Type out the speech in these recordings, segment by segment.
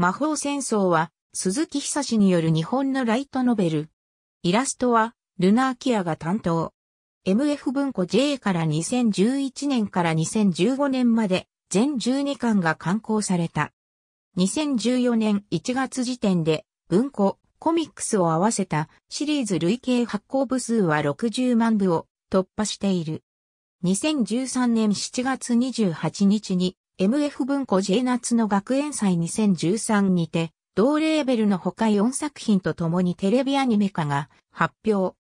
魔法戦争は、鈴木久志による日本のライトノベル。イラストは、ルナーキアが担当。MF 文庫 J から2011年から2015年まで、全12巻が刊行された。2014年1月時点で、文庫、コミックスを合わせたシリーズ累計発行部数は60万部を突破している。2013年7月28日に MF 文庫 J 夏の学園祭2013にて、同レーベルの他4作品と共にテレビアニメ化が発表。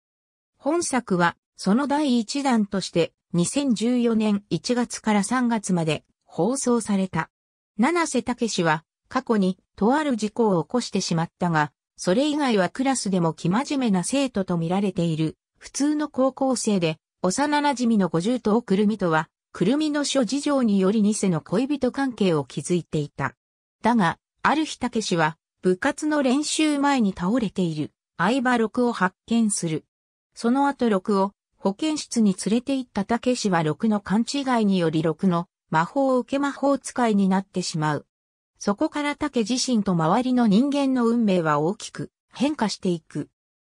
本作は、その第1弾として、2014年1月から3月まで放送された。七瀬武氏は、過去に、とある事故を起こしてしまったが、それ以外はクラスでも生真面目な生徒と見られている、普通の高校生で、幼馴染の五十頭くるみとは、くるみの諸事情により偽の恋人関係を築いていた。だが、ある日たけしは、部活の練習前に倒れている、相場六を発見する。その後六を、保健室に連れて行ったたけしは六の勘違いにより六の魔法を受け魔法使いになってしまう。そこからたけ自身と周りの人間の運命は大きく変化していく。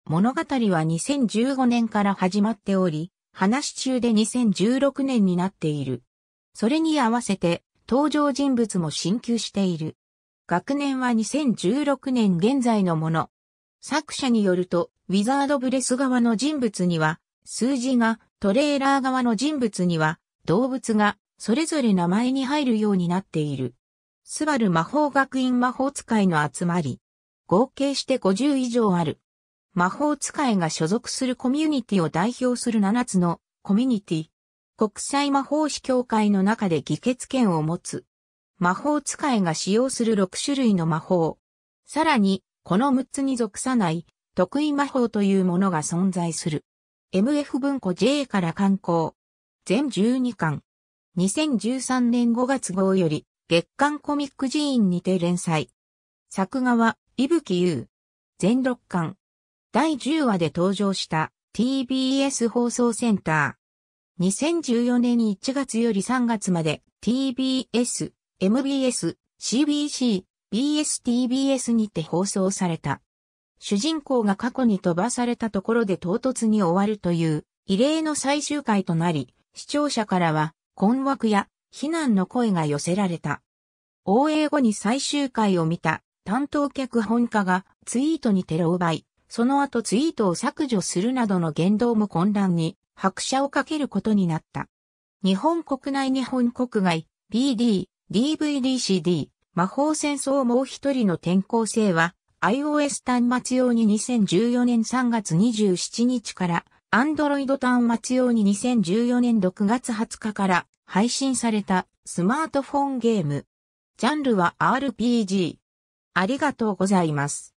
物語は2015年から始まっており、話中で2016年になっている。それに合わせて登場人物も進級している。学年は2016年現在のもの。作者によると、ウィザード・ブレス側の人物には、数字が、トレーラー側の人物には、動物が、それぞれ名前に入るようになっている。スバル魔法学院魔法使いの集まり。合計して50以上ある。魔法使いが所属するコミュニティを代表する7つのコミュニティ。国際魔法師協会の中で議決権を持つ。魔法使いが使用する6種類の魔法。さらに、この6つに属さない得意魔法というものが存在する。MF 文庫 J から刊行。全12巻。2013年5月号より月刊コミック寺院にて連載。作画は、伊吹優。全6巻。第10話で登場した TBS 放送センター。2014年1月より3月まで TBS、MBS、CBC、BSTBS にて放送された。主人公が過去に飛ばされたところで唐突に終わるという異例の最終回となり、視聴者からは困惑や非難の声が寄せられた。応援後に最終回を見た担当脚本家がツイートにて狼狽。その後ツイートを削除するなどの言動も混乱に拍車をかけることになった。日本国内日本国外、PD、DVD、CD、魔法戦争もう一人の転校生は iOS 端末用に2014年3月27日から Android 端末用に2014年6月20日から配信されたスマートフォンゲーム。ジャンルは RPG。ありがとうございます。